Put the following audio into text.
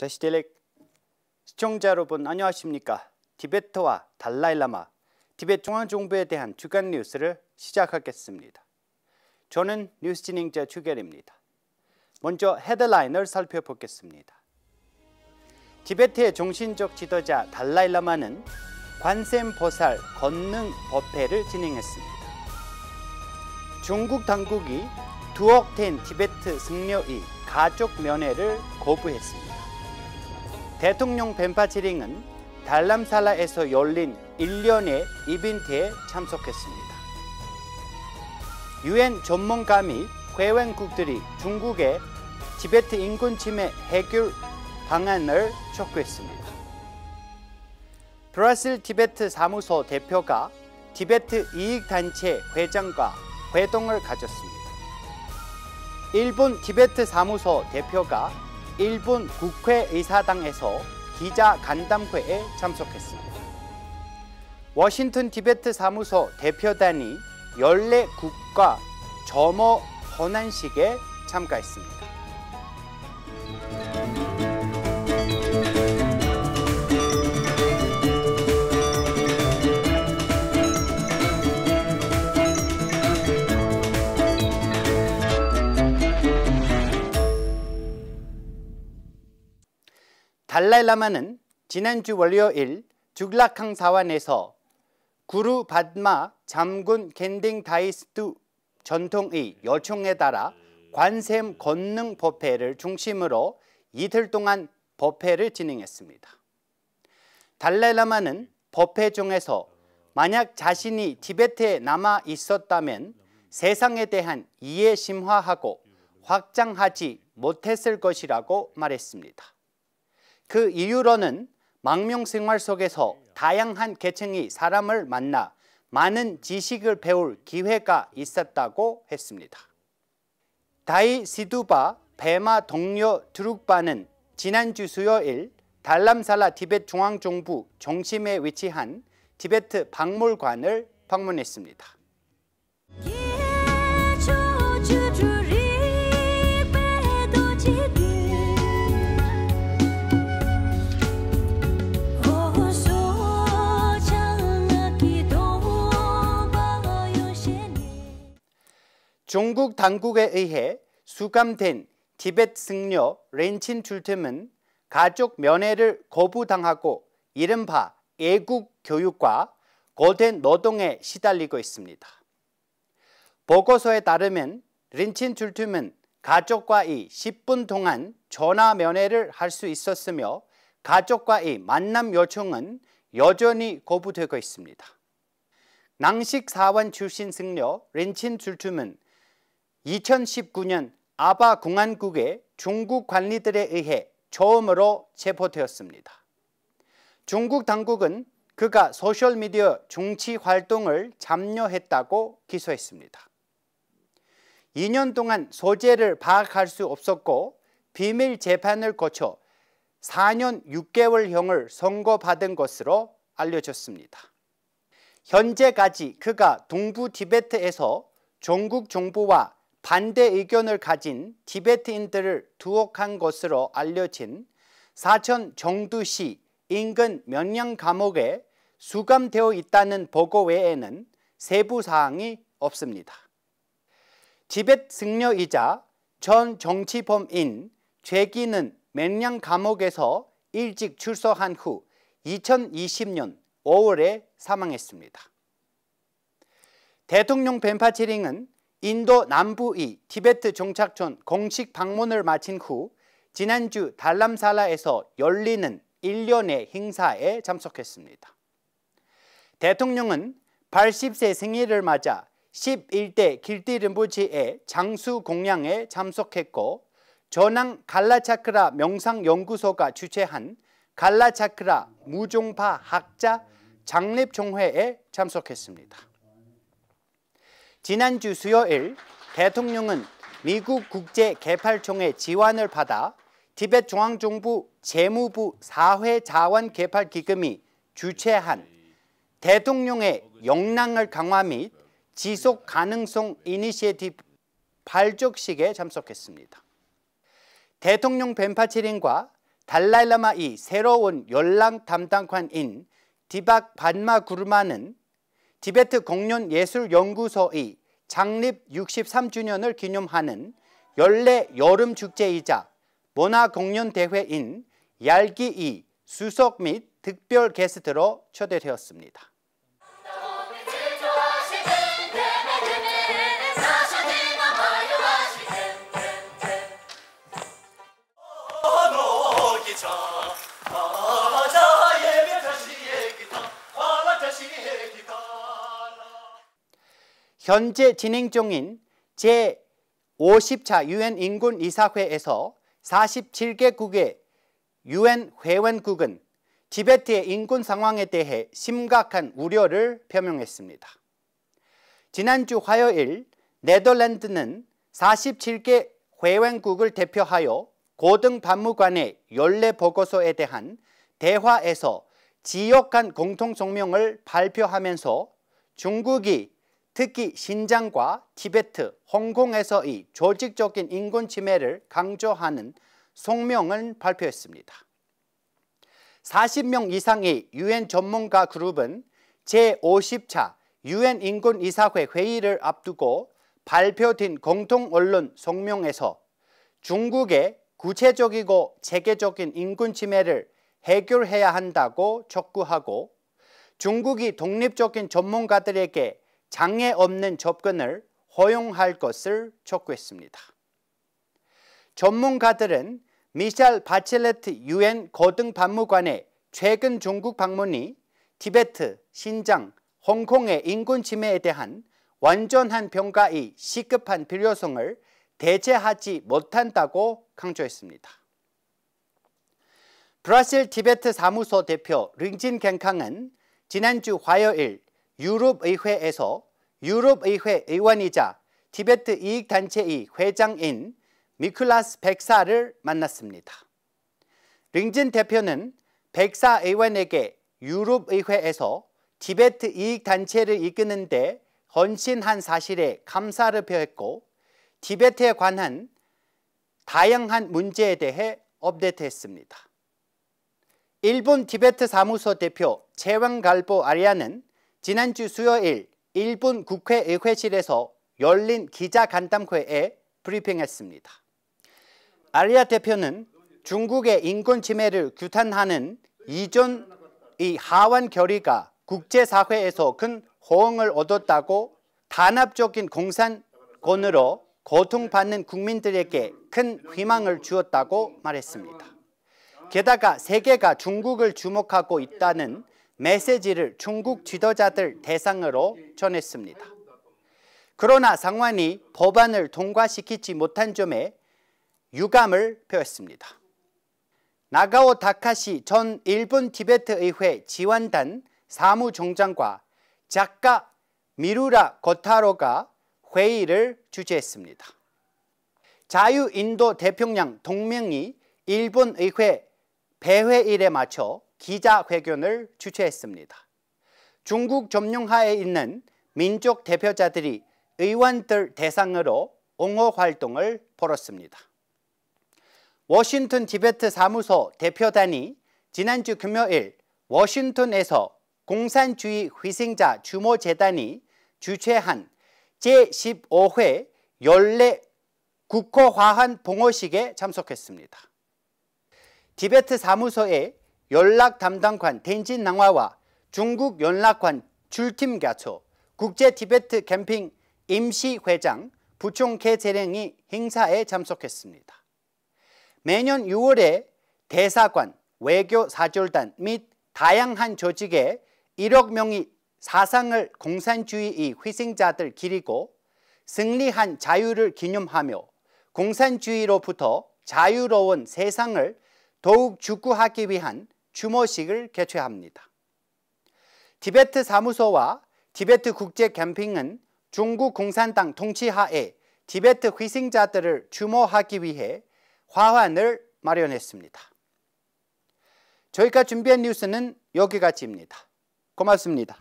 다시딜렉 시청자 여러분 안녕하십니까? 디베트와 달라일라마, 디베 중앙정부에 대한 주간 뉴스를 시작하겠습니다. 저는 뉴스 진행자 추결입니다. 먼저 헤드라인을 살펴보겠습니다. 디베트의 정신적 지도자 달라일라마는 관샘 보살 건능 법회를 진행했습니다. 중국 당국이 두억 된 디베트 승려의 가족 면회를 거부했습니다. 대통령 벤파치링은 달람살라에서 열린 1년의 이벤트에 참석했습니다. 유엔 전문가 및 회원국들이 중국의 지베트 인권 침해 해결 방안을 촉구했습니다. 브라질 티베트 사무소 대표가 티베트 이익단체 회장과 회동을 가졌습니다. 일본 티베트 사무소 대표가 일본 국회의사당에서 기자 간담회에 참석했습니다. 워싱턴 디베트 사무소 대표단이 연례 국가 점어 번안식에 참가했습니다. 달라이라마는 지난주 월요일 주글라캉 사원에서 구루 받마 잠군 겐딩 다이스트 전통의 요청에 따라 관샘 건능 법회를 중심으로 이틀 동안 법회를 진행했습니다. 달라이라마는 법회 중에서 만약 자신이 티베트에 남아 있었다면 세상에 대한 이해 심화하고 확장하지 못했을 것이라고 말했습니다. 그 이유로는 망명 생활 속에서 다양한 계층이 사람을 만나 많은 지식을 배울 기회가 있었다고 했습니다. 다이 시두바 베마 동료 드룩바는 지난주 수요일 달람살라 티벳 중앙정부 정심에 위치한 티베트 박물관을 방문했습니다. 중국 당국에 의해 수감된 티벳 승려 렌친 줄틈은 가족 면회를 거부당하고 이른바 애국 교육과 거된 노동에 시달리고 있습니다. 보고서에 따르면 린친 줄틈은 가족과의 10분 동안 전화 면회를 할 수 있었으며 가족과의 만남 요청은 여전히 거부되고 있습니다. 낭식 사원 출신 승려 린친 줄틈은 2019년 아바 공안국의 중국 관리들에 의해 처음으로 체포되었습니다. 중국 당국은 그가 소셜미디어 정치 활동을 참여했다고 기소했습니다. 2년 동안 소재를 파악할 수 없었고 비밀 재판을 거쳐 4년 6개월형을 선고받은 것으로 알려졌습니다. 현재까지 그가 동부 티베트에서 전국 정부와 반대 의견을 가진 티베트인들을 두옥한 것으로 알려진 사천 정두시 인근 면양 감옥에 수감되어 있다는 보고 외에는 세부 사항이 없습니다. 티벳 승려이자 전 정치범인 죄기는 면양 감옥에서 일찍 출소한 후 2020년 5월에 사망했습니다. 대통령 벤파치링은 인도 남부의 티베트 종착촌 공식 방문을 마친 후 지난주 달람살라에서 열리는 일련의 행사에 참석했습니다. 대통령은 80세 생일을 맞아 11대 길티 림부치의 장수 공양에 참석했고 전황 갈라차크라 명상연구소가 주최한 갈라차크라 무종파 학자 장립총회에 참석했습니다. 지난주 수요일 대통령은 미국 국제개발총회 지원을 받아 티벳 중앙정부 재무부 사회자원개발기금이 주최한 대통령의 역량을 강화 및 지속 가능성 이니시티브 발족식에 참석했습니다. 대통령 벤파치린과 달라이라마 이 새로운 연락 담당관인 디박 반마 구르마는 디베트 공연 예술 연구소의 창립 63주년을 기념하는 연례 여름 축제이자 문화 공연 대회인 얄기이 수석 및 특별 게스트로 초대되었습니다. 아, 자 예배 다시 얘기다 바라 다시 얘기다 현재 진행 중인 제50차 유엔 인군 이사회에서 47개국의 유엔 회원국은 티베트의 인권 상황에 대해 심각한 우려를 표명했습니다. 지난주 화요일 네덜란드는 47개 회원국을 대표하여 고등박무관의 연례보고서에 대한 대화에서 지역 간 공통성명을 발표하면서 중국이 특히 신장과 티베트, 홍콩에서의 조직적인 인권 침해를 강조하는 성명을 발표했습니다. 40명 이상의 유엔 전문가 그룹은 제50차 유엔 인권이사회 회의를 앞두고 발표된 공통 언론 성명에서 중국의 구체적이고 체계적인 인권 침해를 해결해야 한다고 촉구하고 중국이 독립적인 전문가들에게 장애 없는 접근을 허용할 것을 촉구했습니다. 전문가들은 미셸 바첼레트 유엔 거등 반무관의 최근 중국 방문이 티베트, 신장, 홍콩의 인권 침해에 대한 완전한 평가의 시급한 필요성을 대체하지 못한다고 강조했습니다. 브라질 티베트 사무소 대표 링진 갱캉은 지난주 화요일 유럽의회에서 유럽의회 의원이자 티베트 이익단체의 회장인 미클라스 백사를 만났습니다. 링진 대표는 백사 의원에게 유럽의회에서 티베트 이익단체를 이끄는데 헌신한 사실에 감사를 표했고 티베트에 관한 다양한 문제에 대해 업데이트했습니다. 일본 티베트 사무소 대표 채왕갈보 아리아는 지난주 수요일 일본 국회 의회실에서 열린 기자간담회에 브리핑했습니다. 아리아 대표는 중국의 인권 침해를 규탄하는 이전 이 하원 결의가 국제사회에서 큰 호응을 얻었다고 단합적인 공산권으로 고통받는 국민들에게 큰 희망을 주었다고 말했습니다. 게다가 세계가 중국을 주목하고 있다는 메시지를 중국 지도자들 대상으로 전했습니다. 그러나 상완이 법안을 통과시키지 못한 점에 유감을 표했습니다. 나가오 다카시 전 일본 티베트의회 지원단 사무총장과 작가 미루라 고타로가 회의를 주재했습니다. 자유인도 대평양 동맹이 일본의회 배회일에 맞춰 기자회견을 주최했습니다. 중국 점령하에 있는 민족 대표자들이 의원들 대상으로 옹호 활동을 벌였습니다. 워싱턴 디베트 사무소 대표단이 지난주 금요일 워싱턴에서 공산주의 희생자 주모재단이 주최한 제15회 연례 국호화한 봉호식에 참석했습니다. 디베트 사무소에 연락 담당관 텐진 낭화와 중국 연락관 출팀 가초 국제 티베트 캠핑 임시 회장 부총회 재령이 행사에 참석했습니다. 매년 6월에 대사관, 외교 사절단 및 다양한 조직의 1억 명이 사상을 공산주의 희생자들 기리고 승리한 자유를 기념하며 공산주의로부터 자유로운 세상을 더욱 추구하기 위한 주모식을 개최합니다. 디베트 사무소와 디베트 국제 캠핑은 중국 공산당 통치하에 디베트 희생자들을 추모하기 위해 화환을 마련했습니다. 저희가 준비한 뉴스는 여기까지입니다. 고맙습니다.